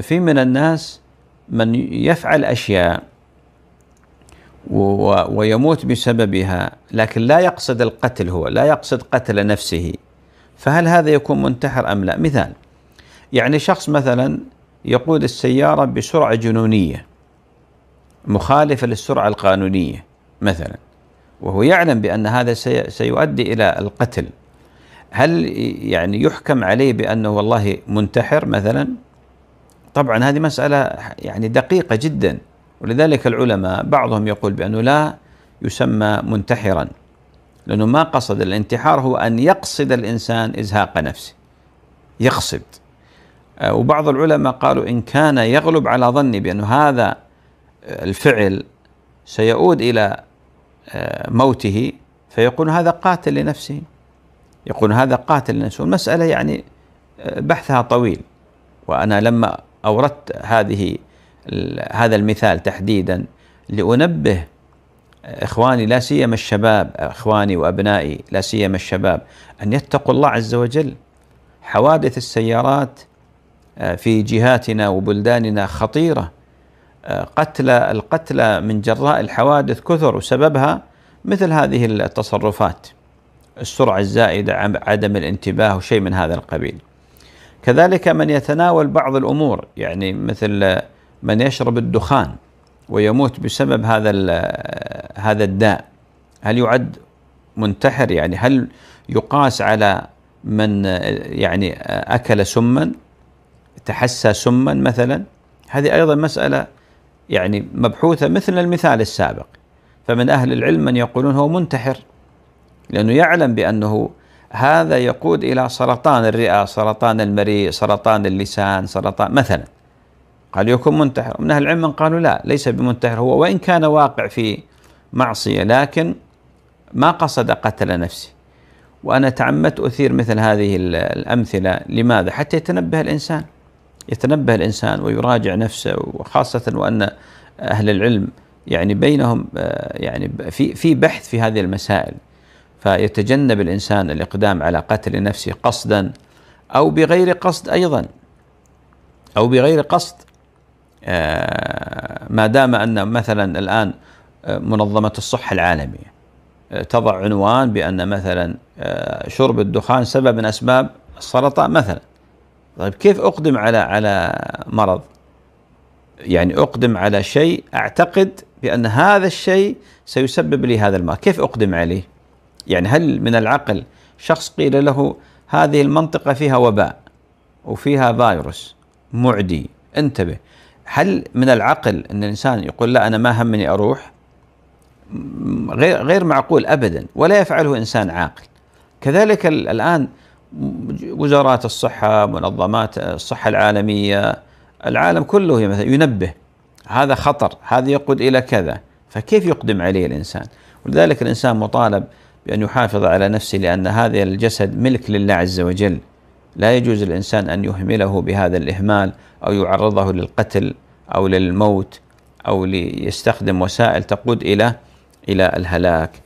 في من الناس من يفعل أشياء ويموت بسببها لكن لا يقصد القتل هو لا يقصد قتل نفسه فهل هذا يكون منتحر أم لا مثال يعني شخص مثلا يقود السيارة بسرعة جنونية مخالفة للسرعة القانونية مثلا وهو يعلم بأن هذا سيؤدي إلى القتل هل يعني يحكم عليه بأنه والله منتحر مثلا؟ طبعا هذه مسألة يعني دقيقة جدا ولذلك العلماء بعضهم يقول بأنه لا يسمى منتحرا لأنه ما قصد الانتحار هو أن يقصد الإنسان إزهاق نفسه يقصد آه، وبعض العلماء قالوا إن كان يغلب على ظني بأن هذا آه، الفعل سيؤود إلى آه، موته فيقول هذا قاتل لنفسه يقول هذا قاتل لنفسه المسألة يعني بحثها طويل وأنا لما أوردت هذه هذا المثال تحديدا لأنبه إخواني لا سيما الشباب إخواني وأبنائي لا سيما الشباب أن يتقوا الله عز وجل حوادث السيارات آه، في جهاتنا وبلداننا خطيرة آه، قتل القتلى من جراء الحوادث كثر وسببها مثل هذه التصرفات السرعة الزائدة عدم الانتباه وشيء من هذا القبيل كذلك من يتناول بعض الأمور يعني مثل من يشرب الدخان ويموت بسبب هذا هذا الداء هل يعد منتحر يعني هل يقاس على من يعني أكل سما تحسى سما مثلا هذه أيضا مسألة يعني مبحوثة مثل المثال السابق فمن أهل العلم من يقولون هو منتحر لأنه يعلم بأنه هذا يقود إلى سرطان الرئة سرطان المريء سرطان اللسان سرطان مثلا قال يكون منتحر من أهل العلم من قالوا لا ليس بمنتحر هو وإن كان واقع في معصية لكن ما قصد قتل نفسه وأنا تعمدت أثير مثل هذه الأمثلة لماذا حتى يتنبه الإنسان يتنبه الإنسان ويراجع نفسه وخاصة وأن أهل العلم يعني بينهم آه، يعني في في بحث في هذه المسائل فيتجنب الانسان الاقدام على قتل نفسه قصدا او بغير قصد ايضا او بغير قصد آه، ما دام ان مثلا الان آه، منظمه الصحه العالميه آه، تضع عنوان بان مثلا شرب الدخان سبب من اسباب السرطان مثلا طيب كيف اقدم على على مرض؟ يعني اقدم على شيء اعتقد بان هذا الشيء سيسبب لي هذا المرض، كيف اقدم عليه؟ يعني هل من العقل شخص قيل له هذه المنطقة فيها وباء وفيها فيروس معدي انتبه هل من العقل ان الانسان يقول لا انا ما همني اروح غير غير معقول ابدا ولا يفعله انسان عاقل كذلك الان وزارات الصحه منظمات الصحه العالميه العالم كله ينبه هذا خطر هذا يقود الى كذا فكيف يقدم عليه الانسان ولذلك الانسان مطالب بأن يحافظ على نفسه لأن هذا الجسد ملك لله عز وجل لا يجوز الإنسان أن يهمله بهذا الإهمال أو يعرضه للقتل أو للموت أو ليستخدم وسائل تقود إلى إلى الهلاك